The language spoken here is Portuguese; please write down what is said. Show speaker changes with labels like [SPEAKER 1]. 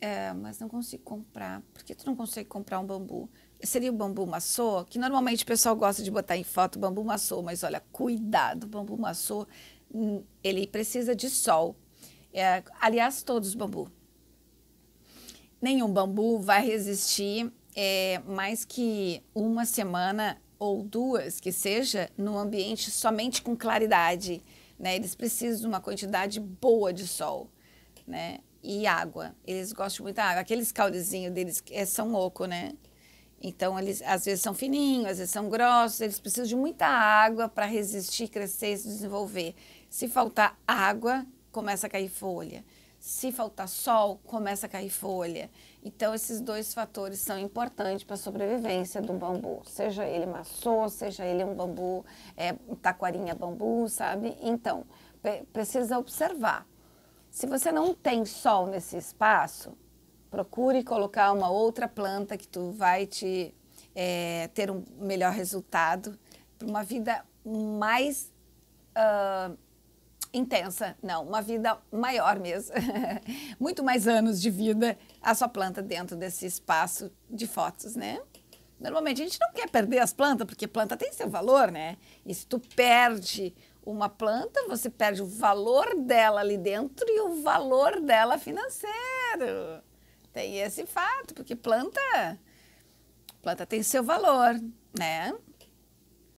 [SPEAKER 1] É, mas não consigo comprar. Por que tu não consegue comprar um bambu? Seria o bambu maçô, que normalmente o pessoal gosta de botar em foto bambu maçô, mas olha, cuidado, o bambu maçô, hum, ele precisa de sol. É, aliás, todos os bambu. Nenhum bambu vai resistir é, mais que uma semana ou duas, que seja, num ambiente somente com claridade. Né? Eles precisam de uma quantidade boa de sol. Né? e água. Eles gostam muito da água. Aqueles caldezinhos deles é, são oco, né? Então, eles às vezes são fininhos, às vezes são grossos, eles precisam de muita água para resistir, crescer e se desenvolver. Se faltar água, começa a cair folha. Se faltar sol, começa a cair folha. Então, esses dois fatores são importantes para a sobrevivência do bambu. Seja ele maçô, seja ele um bambu, é, taquarinha bambu, sabe? Então, precisa observar. Se você não tem sol nesse espaço, procure colocar uma outra planta que tu vai te é, ter um melhor resultado para uma vida mais uh, intensa, não, uma vida maior mesmo, muito mais anos de vida a sua planta dentro desse espaço de fotos, né? Normalmente a gente não quer perder as plantas porque planta tem seu valor, né? E se tu perde uma planta, você perde o valor dela ali dentro e o valor dela financeiro. Tem esse fato, porque planta planta tem seu valor, né?